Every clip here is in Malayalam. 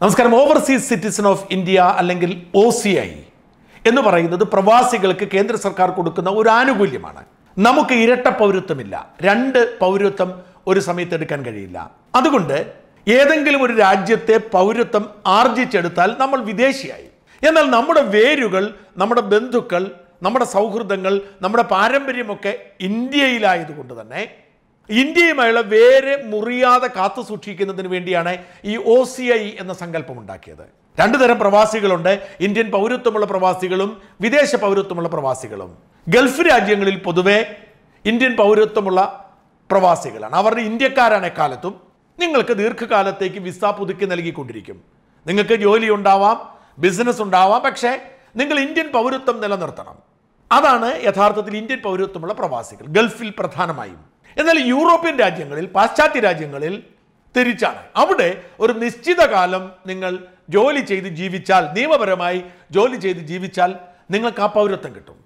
നമസ്കാരം ഓവർസീസ് സിറ്റിസൺ ഓഫ് ഇന്ത്യ അല്ലെങ്കിൽ ഒ സി ഐ എന്ന് പറയുന്നത് പ്രവാസികൾക്ക് കേന്ദ്ര സർക്കാർ കൊടുക്കുന്ന ഒരു ആനുകൂല്യമാണ് നമുക്ക് ഇരട്ട പൗരത്വമില്ല രണ്ട് പൗരത്വം ഒരു സമയത്ത് എടുക്കാൻ കഴിയില്ല അതുകൊണ്ട് ഏതെങ്കിലും ഒരു രാജ്യത്തെ പൗരത്വം ആർജിച്ചെടുത്താൽ നമ്മൾ വിദേശിയായി എന്നാൽ നമ്മുടെ വേരുകൾ നമ്മുടെ ബന്ധുക്കൾ നമ്മുടെ സൗഹൃദങ്ങൾ നമ്മുടെ പാരമ്പര്യമൊക്കെ ഇന്ത്യയിലായതുകൊണ്ട് തന്നെ ഇന്ത്യയുമായുള്ള വേര് മുറിയാതെ കാത്തു സൂക്ഷിക്കുന്നതിന് വേണ്ടിയാണ് ഈ ഒ സി ഐ എന്ന സങ്കല്പം ഉണ്ടാക്കിയത് രണ്ടു തരം പ്രവാസികളുണ്ട് ഇന്ത്യൻ പൗരത്വമുള്ള പ്രവാസികളും വിദേശ പൗരത്വമുള്ള പ്രവാസികളും ഗൾഫ് രാജ്യങ്ങളിൽ പൊതുവെ ഇന്ത്യൻ പൗരത്വമുള്ള പ്രവാസികളാണ് അവർ ഇന്ത്യക്കാരാണ് എക്കാലത്തും നിങ്ങൾക്ക് ദീർഘകാലത്തേക്ക് വിസ പുതുക്കി നൽകിക്കൊണ്ടിരിക്കും നിങ്ങൾക്ക് ജോലി ഉണ്ടാവാം ബിസിനസ് ഉണ്ടാവാം പക്ഷേ നിങ്ങൾ ഇന്ത്യൻ പൗരത്വം നിലനിർത്തണം അതാണ് യഥാർത്ഥത്തിൽ ഇന്ത്യൻ പൗരത്വമുള്ള പ്രവാസികൾ ഗൾഫിൽ പ്രധാനമായും എന്നാൽ യൂറോപ്യൻ രാജ്യങ്ങളിൽ പാശ്ചാത്യ രാജ്യങ്ങളിൽ തിരിച്ചാണ് അവിടെ ഒരു നിശ്ചിത കാലം നിങ്ങൾ ജോലി ചെയ്ത് ജീവിച്ചാൽ നിയമപരമായി ജോലി ചെയ്ത് ജീവിച്ചാൽ നിങ്ങൾക്ക് ആ പൗരത്വം കിട്ടും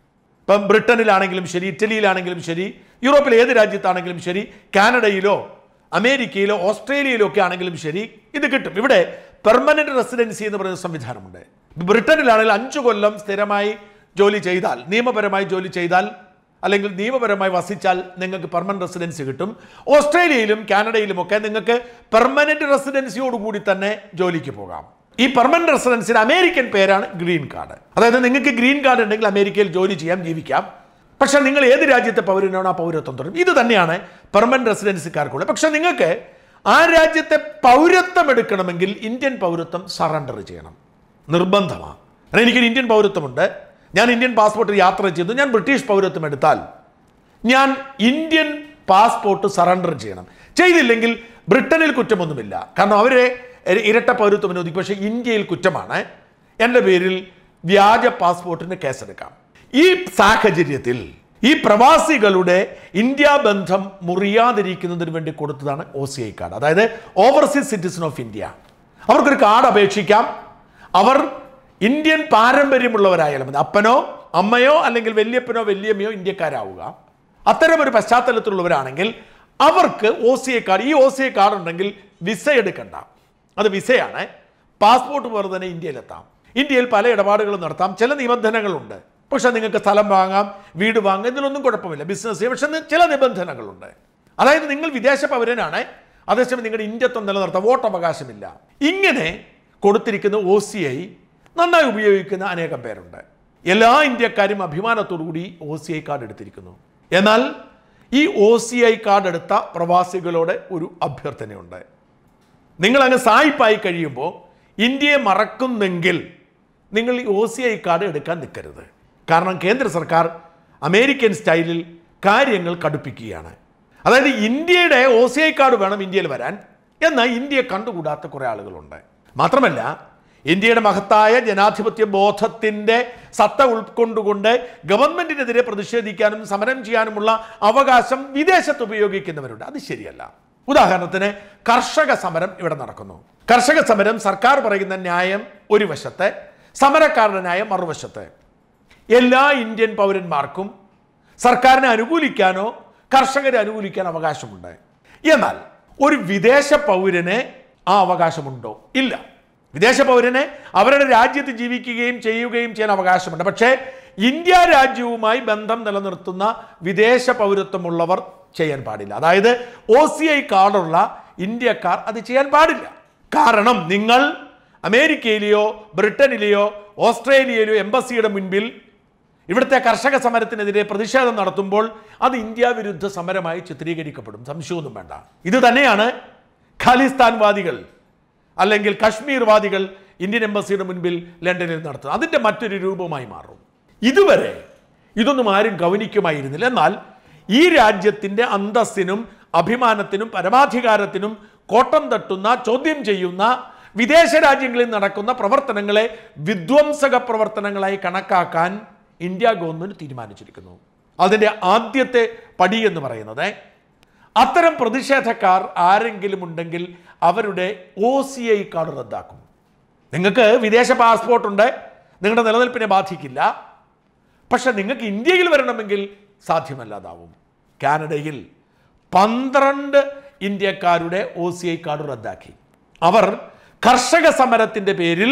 ഇപ്പം ബ്രിട്ടനിലാണെങ്കിലും ശരി ഇറ്റലിയിലാണെങ്കിലും ശരി യൂറോപ്പിലെ ഏത് രാജ്യത്താണെങ്കിലും ശരി കാനഡയിലോ അമേരിക്കയിലോ ഓസ്ട്രേലിയയിലോ ഒക്കെ ആണെങ്കിലും ശരി ഇത് കിട്ടും ഇവിടെ പെർമനന്റ് റെസിഡൻസി എന്ന് പറയുന്ന സംവിധാനമുണ്ട് ബ്രിട്ടനിലാണെങ്കിൽ അഞ്ചു കൊല്ലം സ്ഥിരമായി ജോലി ചെയ്താൽ നിയമപരമായി ജോലി ചെയ്താൽ അല്ലെങ്കിൽ നിയമപരമായി വസിച്ചാൽ നിങ്ങൾക്ക് പെർമനന്റ് റെസിഡൻസി കിട്ടും ഓസ്ട്രേലിയയിലും കാനഡയിലുമൊക്കെ നിങ്ങൾക്ക് പെർമനന്റ് റെസിഡൻസിയോടുകൂടി തന്നെ ജോലിക്ക് പോകാം ഈ പെർമനന്റ് റെസിഡൻസിയുടെ അമേരിക്കൻ പേരാണ് ഗ്രീൻ കാർഡ് അതായത് നിങ്ങൾക്ക് ഗ്രീൻ കാർഡ് ഉണ്ടെങ്കിൽ അമേരിക്കയിൽ ജോലി ചെയ്യാം ജീവിക്കാം പക്ഷെ നിങ്ങൾ ഏത് രാജ്യത്തെ പൗരനാണോ ആ പൗരത്വം തുടരും ഇത് തന്നെയാണ് പെർമനന്റ് റെസിഡൻസിക്കാർക്കുള്ളത് പക്ഷെ നിങ്ങൾക്ക് ആ രാജ്യത്തെ പൗരത്വം എടുക്കണമെങ്കിൽ ഇന്ത്യൻ പൗരത്വം സറണ്ടർ ചെയ്യണം നിർബന്ധമാണ് എനിക്കൊരു ഇന്ത്യൻ പൗരത്വമുണ്ട് ഞാൻ ഇന്ത്യൻ പാസ്പോർട്ട് യാത്ര ചെയ്തു ഞാൻ ബ്രിട്ടീഷ് പൗരത്വം എടുത്താൽ ഞാൻ ഇന്ത്യൻ പാസ്പോർട്ട് സറണ്ടർ ചെയ്യണം ചെയ്തില്ലെങ്കിൽ ബ്രിട്ടനിൽ കുറ്റമൊന്നുമില്ല കാരണം അവരെ ഇരട്ട പൗരത്വം അനുവദിക്കും പക്ഷേ ഇന്ത്യയിൽ കുറ്റമാണ് എൻ്റെ പേരിൽ വ്യാജ പാസ്പോർട്ടിന് കേസെടുക്കാം ഈ സാഹചര്യത്തിൽ ഈ പ്രവാസികളുടെ ഇന്ത്യ ബന്ധം മുറിയാതിരിക്കുന്നതിന് വേണ്ടി കൊടുത്തതാണ് ഒ സി ഐ കാർഡ് അതായത് ഓവർസീസ് സിറ്റിസൺ ഓഫ് ഇന്ത്യ അവർക്കൊരു കാർഡ് അപേക്ഷിക്കാം അവർ ഇന്ത്യൻ പാരമ്പര്യമുള്ളവരായാലും മതി അപ്പനോ അമ്മയോ അല്ലെങ്കിൽ വല്യപ്പനോ വല്യമ്മയോ ഇന്ത്യക്കാരാവുക അത്തരം ഒരു പശ്ചാത്തലത്തിലുള്ളവരാണെങ്കിൽ അവർക്ക് ഒ സി എ കാർഡ് ഈ ഒ സി എ കാർഡ് ഉണ്ടെങ്കിൽ വിസ എടുക്കണ്ട അത് വിസയാണ് പാസ്പോർട്ട് പോലെ തന്നെ ഇന്ത്യയിലെത്താം ഇന്ത്യയിൽ പല ഇടപാടുകളും നടത്താം ചില നിബന്ധനകളുണ്ട് പക്ഷേ നിങ്ങൾക്ക് സ്ഥലം വാങ്ങാം വീട് വാങ്ങാം ഇതിലൊന്നും കുഴപ്പമില്ല ബിസിനസ് ചെയ്യാം പക്ഷേ ചില നിബന്ധനകളുണ്ട് അതായത് നിങ്ങൾ വിദേശ പൗരനാണ് അതേസമയം നിങ്ങളുടെ ഇന്ത്യത്വം നിലനിർത്താം വോട്ടവകാശമില്ല ഇങ്ങനെ കൊടുത്തിരിക്കുന്ന ഒ സി ഐ നന്നായി ഉപയോഗിക്കുന്ന അനേകം പേരുണ്ട് എല്ലാ ഇന്ത്യക്കാരും അഭിമാനത്തോടുകൂടി ഒ സി ഐ കാർഡ് എടുത്തിരിക്കുന്നു എന്നാൽ ഈ ഒ സി ഐ കാർഡ് എടുത്ത പ്രവാസികളോട് ഒരു അഭ്യർത്ഥനയുണ്ട് നിങ്ങൾ അങ്ങ് സായിപ്പായി കഴിയുമ്പോൾ ഇന്ത്യയെ മറക്കുന്നെങ്കിൽ നിങ്ങൾ ഈ ഒ സി ഐ കാർഡ് എടുക്കാൻ നിൽക്കരുത് കാരണം കേന്ദ്ര സർക്കാർ അമേരിക്കൻ സ്റ്റൈലിൽ കാര്യങ്ങൾ കടുപ്പിക്കുകയാണ് അതായത് ഇന്ത്യയുടെ ഒ സി ഐ കാർഡ് വേണം ഇന്ത്യയിൽ വരാൻ എന്നാൽ ഇന്ത്യയെ കണ്ടുകൂടാത്ത കുറേ ആളുകളുണ്ട് മാത്രമല്ല ഇന്ത്യയുടെ മഹത്തായ ജനാധിപത്യ ബോധത്തിൻ്റെ സത്ത ഉൾക്കൊണ്ടുകൊണ്ട് ഗവൺമെൻറ്റിനെതിരെ പ്രതിഷേധിക്കാനും സമരം ചെയ്യാനുമുള്ള അവകാശം വിദേശത്ത് ഉപയോഗിക്കുന്നവരുണ്ട് അത് ശരിയല്ല ഉദാഹരണത്തിന് കർഷക സമരം ഇവിടെ നടക്കുന്നു കർഷക സമരം സർക്കാർ പറയുന്ന ന്യായം ഒരു വശത്തെ സമരക്കാരുടെ ന്യായം മറുവശത്തെ എല്ലാ ഇന്ത്യൻ പൗരന്മാർക്കും സർക്കാരിനെ അനുകൂലിക്കാനോ കർഷകരെ അനുകൂലിക്കാൻ അവകാശമുണ്ട് എന്നാൽ ഒരു വിദേശ പൗരന് ആ അവകാശമുണ്ടോ ഇല്ല വിദേശ പൗരനെ അവരുടെ രാജ്യത്ത് ജീവിക്കുകയും ചെയ്യുകയും ചെയ്യാൻ അവകാശമുണ്ട് പക്ഷേ ഇന്ത്യ രാജ്യവുമായി ബന്ധം നിലനിർത്തുന്ന വിദേശ പൗരത്വമുള്ളവർ ചെയ്യാൻ പാടില്ല അതായത് ഒ സി ഐ കാർഡുള്ള ഇന്ത്യക്കാർ അത് ചെയ്യാൻ പാടില്ല കാരണം നിങ്ങൾ അമേരിക്കയിലെയോ ബ്രിട്ടനിലെയോ ഓസ്ട്രേലിയയിലെയോ എംബസിയുടെ മുൻപിൽ ഇവിടുത്തെ കർഷക സമരത്തിനെതിരെ പ്രതിഷേധം നടത്തുമ്പോൾ അത് ഇന്ത്യ വിരുദ്ധ സമരമായി ചിത്രീകരിക്കപ്പെടും സംശയമൊന്നും വേണ്ട ഇത് തന്നെയാണ് ഖാലിസ്ഥാൻവാദികൾ അല്ലെങ്കിൽ കശ്മീർവാദികൾ ഇന്ത്യൻ എംബസിയുടെ മുൻപിൽ ലണ്ടനിൽ നടത്തുന്നത് അതിൻ്റെ മറ്റൊരു രൂപമായി മാറും ഇതുവരെ ഇതൊന്നും ആരും ഗവനിക്കുമായിരുന്നില്ല എന്നാൽ ഈ രാജ്യത്തിൻ്റെ അന്തസ്സിനും അഭിമാനത്തിനും പരമാധികാരത്തിനും കോട്ടം തട്ടുന്ന ചോദ്യം ചെയ്യുന്ന വിദേശ രാജ്യങ്ങളിൽ നടക്കുന്ന പ്രവർത്തനങ്ങളെ വിധ്വംസക പ്രവർത്തനങ്ങളായി കണക്കാക്കാൻ ഇന്ത്യ ഗവൺമെൻറ് തീരുമാനിച്ചിരിക്കുന്നു അതിൻ്റെ ആദ്യത്തെ പടി എന്ന് പറയുന്നത് അത്തരം പ്രതിഷേധക്കാർ ആരെങ്കിലും ഉണ്ടെങ്കിൽ അവരുടെ ഒ സി ഐ കാർഡ് റദ്ദാക്കും നിങ്ങൾക്ക് വിദേശ പാസ്പോർട്ട് ഉണ്ട് നിങ്ങളുടെ നിലനിൽപ്പിനെ ബാധിക്കില്ല പക്ഷെ നിങ്ങൾക്ക് ഇന്ത്യയിൽ വരണമെങ്കിൽ സാധ്യമല്ലാതാവും കാനഡയിൽ പന്ത്രണ്ട് ഇന്ത്യക്കാരുടെ ഒ സി ഐ കാർഡ് റദ്ദാക്കി അവർ കർഷക സമരത്തിൻ്റെ പേരിൽ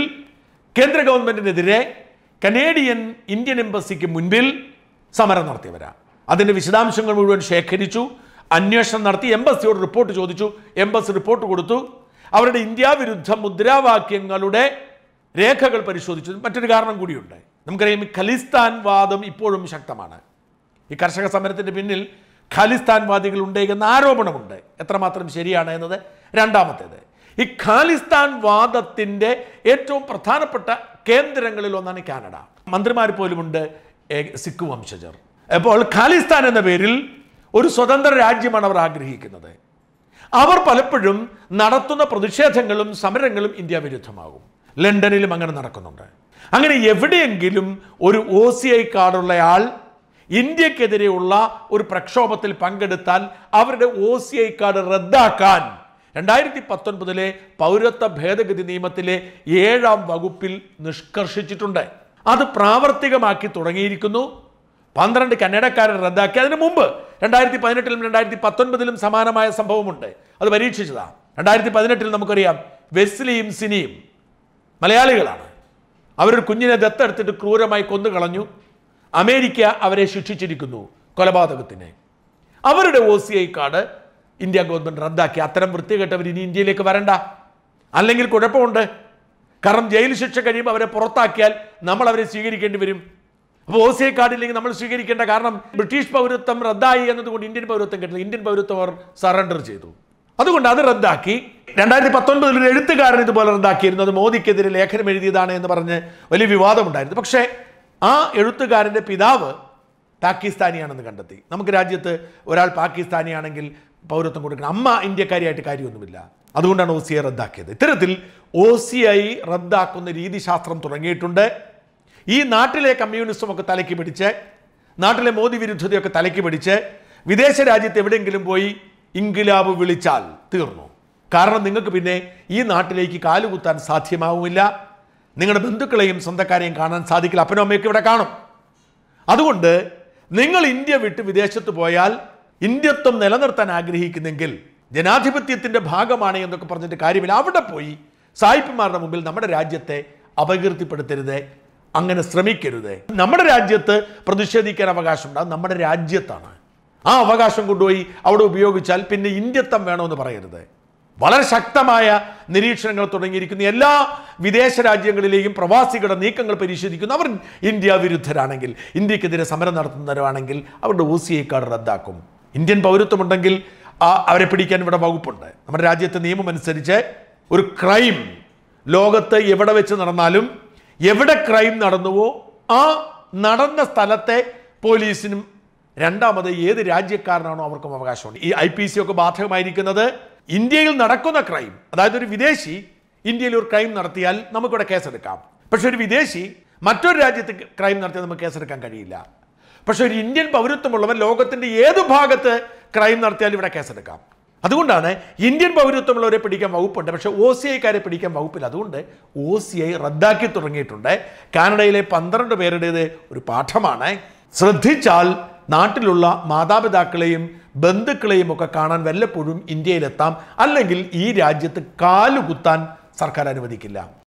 കേന്ദ്ര ഗവൺമെൻറ്റിനെതിരെ കനേഡിയൻ ഇന്ത്യൻ എംബസിക്ക് മുൻപിൽ സമരം നടത്തിയവരാണ് അതിൻ്റെ വിശദാംശങ്ങൾ മുഴുവൻ ശേഖരിച്ചു അന്വേഷണം നടത്തി എംബസിയോട് റിപ്പോർട്ട് ചോദിച്ചു എംബസി റിപ്പോർട്ട് കൊടുത്തു അവരുടെ ഇന്ത്യ വിരുദ്ധ മുദ്രാവാക്യങ്ങളുടെ രേഖകൾ പരിശോധിച്ചു മറ്റൊരു കാരണം കൂടിയുണ്ട് നമുക്കറിയാം ഈ ഖലിസ്ഥാൻ വാദം ഇപ്പോഴും ശക്തമാണ് ഈ കർഷക സമരത്തിൻ്റെ പിന്നിൽ ഖാലിസ്ഥാൻവാദികൾ ഉണ്ട് എന്ന ആരോപണമുണ്ട് എത്രമാത്രം ശരിയാണ് എന്നത് രണ്ടാമത്തേത് ഈ ഖാലിസ്ഥാൻ വാദത്തിൻ്റെ ഏറ്റവും പ്രധാനപ്പെട്ട കേന്ദ്രങ്ങളിൽ ഒന്നാണ് കാനഡ മന്ത്രിമാർ പോലുമുണ്ട് സിഖ് വംശജർ അപ്പോൾ ഖാലിസ്ഥാൻ എന്ന പേരിൽ ഒരു സ്വതന്ത്ര രാജ്യമാണ് അവർ ആഗ്രഹിക്കുന്നത് അവർ പലപ്പോഴും നടത്തുന്ന പ്രതിഷേധങ്ങളും സമരങ്ങളും ഇന്ത്യ വിരുദ്ധമാകും ലണ്ടനിലും അങ്ങനെ നടക്കുന്നുണ്ട് അങ്ങനെ എവിടെയെങ്കിലും ഒരു ഒ സി ഐ ആൾ ഇന്ത്യക്കെതിരെയുള്ള ഒരു പ്രക്ഷോഭത്തിൽ പങ്കെടുത്താൽ അവരുടെ ഒ സി ഐ കാർഡ് റദ്ദാക്കാൻ രണ്ടായിരത്തി പത്തൊൻപതിലെ പൗരത്വ ഭേദഗതി നിയമത്തിലെ ഏഴാം വകുപ്പിൽ നിഷ്കർഷിച്ചിട്ടുണ്ട് അത് പ്രാവർത്തികമാക്കി തുടങ്ങിയിരിക്കുന്നു പന്ത്രണ്ട് കന്നഡക്കാരൻ റദ്ദാക്കി അതിനു മുമ്പ് രണ്ടായിരത്തി പതിനെട്ടിലും രണ്ടായിരത്തി പത്തൊൻപതിലും സമാനമായ സംഭവമുണ്ട് അത് പരീക്ഷിച്ചതാണ് രണ്ടായിരത്തി പതിനെട്ടിൽ നമുക്കറിയാം വെസ്ലിയും സിനിയും മലയാളികളാണ് അവരൊരു കുഞ്ഞിനെ ദത്തെടുത്തിട്ട് ക്രൂരമായി കൊന്നു കളഞ്ഞു അമേരിക്ക അവരെ ശിക്ഷിച്ചിരിക്കുന്നു കൊലപാതകത്തിന് അവരുടെ O C I card India government റദ്ദാക്കി അത്തരം വൃത്തികെട്ടവർ ഇനി ഇന്ത്യയിലേക്ക് വരണ്ട അല്ലെങ്കിൽ കുഴപ്പമുണ്ട് കാരണം ജയിൽ ശിക്ഷ കഴിയുമ്പോൾ അവരെ പുറത്താക്കിയാൽ നമ്മൾ അവരെ സ്വീകരിക്കേണ്ടി വരും അപ്പോൾ ഒ സി ഐ കാർഡ് ഇല്ലെങ്കിൽ നമ്മൾ സ്വീകരിക്കേണ്ട കാരണം ബ്രിട്ടീഷ് പൗരത്വം റദ്ദായി എന്നതുകൊണ്ട് ഇന്ത്യൻ പൗരത്വം കിട്ടില്ല ഇന്ത്യൻ പൗരത്വം അവർ സറണ്ടർ ചെയ്തു അതുകൊണ്ട് അത് റദ്ദാക്കി രണ്ടായിരത്തി പത്തൊൻപതിൽ ഒരു എഴുത്തുകാരൻ ഇതുപോലെ റദ്ദാക്കിയിരുന്നു അത് മോദിക്കെതിരെ ലേഖനം എഴുതിയതാണ് എന്ന് പറഞ്ഞ് വലിയ വിവാദമുണ്ടായിരുന്നു പക്ഷേ ആ എഴുത്തുകാരൻ്റെ പിതാവ് പാകിസ്ഥാനിയാണെന്ന് കണ്ടെത്തി നമുക്ക് രാജ്യത്ത് ഒരാൾ പാകിസ്ഥാനിയാണെങ്കിൽ പൗരത്വം കൊടുക്കണം അമ്മ ഇന്ത്യക്കാരിയായിട്ട് കാര്യമൊന്നുമില്ല അതുകൊണ്ടാണ് ഒ സി ഐ റദ്ദാക്കിയത് ഇത്തരത്തിൽ ഒ സി ഐ റദ്ദാക്കുന്ന രീതിശാസ്ത്രം തുടങ്ങിയിട്ടുണ്ട് ഈ നാട്ടിലെ കമ്മ്യൂണിസമൊക്കെ തലയ്ക്ക് പിടിച്ച് നാട്ടിലെ മോദി വിരുദ്ധതയൊക്കെ തലയ്ക്ക് പിടിച്ച് വിദേശ രാജ്യത്ത് എവിടെയെങ്കിലും പോയി ഇൻകിലാബ് വിളിച്ചാൽ തീർന്നു കാരണം നിങ്ങൾക്ക് പിന്നെ ഈ നാട്ടിലേക്ക് കാലുകുത്താൻ സാധ്യമാവുമില്ല നിങ്ങളുടെ ബന്ധുക്കളെയും സ്വന്തക്കാരെയും കാണാൻ സാധിക്കില്ല അപ്പനും അമ്മയൊക്കെ ഇവിടെ കാണും അതുകൊണ്ട് നിങ്ങൾ ഇന്ത്യ വിട്ട് വിദേശത്ത് പോയാൽ ഇന്ത്യത്വം നിലനിർത്താൻ ആഗ്രഹിക്കുന്നെങ്കിൽ ജനാധിപത്യത്തിൻ്റെ ഭാഗമാണ് എന്നൊക്കെ പറഞ്ഞിട്ട് കാര്യമില്ല അവിടെ പോയി സായിപ്പുമാരുടെ മുമ്പിൽ നമ്മുടെ രാജ്യത്തെ അപകീർത്തിപ്പെടുത്തരുത് അങ്ങനെ ശ്രമിക്കരുത് നമ്മുടെ രാജ്യത്ത് പ്രതിഷേധിക്കാൻ അവകാശം ഉണ്ടാകും നമ്മുടെ രാജ്യത്താണ് ആ അവകാശം കൊണ്ടുപോയി അവിടെ ഉപയോഗിച്ചാൽ പിന്നെ ഇന്ത്യത്വം വേണമെന്ന് പറയരുത് വളരെ ശക്തമായ നിരീക്ഷണങ്ങൾ തുടങ്ങിയിരിക്കുന്നു എല്ലാ വിദേശ രാജ്യങ്ങളിലെയും പ്രവാസികളുടെ നീക്കങ്ങൾ പരിശോധിക്കുന്നു അവർ ഇന്ത്യ വിരുദ്ധരാണെങ്കിൽ ഇന്ത്യക്കെതിരെ സമരം നടത്തുന്നവരാണെങ്കിൽ അവരുടെ ഒ സി ഐ കാർഡ് റദ്ദാക്കും ഇന്ത്യൻ പൗരത്വമുണ്ടെങ്കിൽ അവരെ പിടിക്കാൻ ഇവിടെ വകുപ്പുണ്ട് നമ്മുടെ രാജ്യത്തെ നിയമം അനുസരിച്ച് ഒരു ക്രൈം ലോകത്ത് എവിടെ വെച്ച് നടന്നാലും എവിടെ ക്രൈം നടന്നുവോ ആ നടന്ന സ്ഥലത്തെ പോലീസിനും രണ്ടാമത് ഏത് രാജ്യക്കാരനാണോ അവർക്കും അവകാശമുണ്ട് ഈ ഐ പി സി ഒക്കെ ബാധകമായിരിക്കുന്നത് ഇന്ത്യയിൽ നടക്കുന്ന ക്രൈം അതായത് ഒരു വിദേശി ഇന്ത്യയിൽ ഒരു ക്രൈം നടത്തിയാൽ നമുക്കിവിടെ കേസെടുക്കാം പക്ഷെ ഒരു വിദേശി മറ്റൊരു രാജ്യത്ത് ക്രൈം നടത്തിയാൽ നമുക്ക് കേസെടുക്കാൻ കഴിയില്ല പക്ഷെ ഒരു ഇന്ത്യൻ പൗരത്വമുള്ളവൻ ലോകത്തിൻ്റെ ഏത് ഭാഗത്ത് ക്രൈം നടത്തിയാലും ഇവിടെ കേസെടുക്കാം അതുകൊണ്ടാണ് ഇന്ത്യൻ പൗരത്വമുള്ളവരെ പിടിക്കാൻ വകുപ്പുണ്ട് പക്ഷേ ഒ സി ഐക്കാരെ പിടിക്കാൻ വകുപ്പില്ല അതുകൊണ്ട് ഒ സി ഐ റദ്ദാക്കി തുടങ്ങിയിട്ടുണ്ട് കാനഡയിലെ പന്ത്രണ്ട് പേരുടേത് ഒരു പാഠമാണ് ശ്രദ്ധിച്ചാൽ നാട്ടിലുള്ള മാതാപിതാക്കളെയും ബന്ധുക്കളെയും ഒക്കെ കാണാൻ വല്ലപ്പോഴും ഇന്ത്യയിലെത്താം അല്ലെങ്കിൽ ഈ രാജ്യത്ത് കാലുകുത്താൻ സർക്കാർ അനുവദിക്കില്ല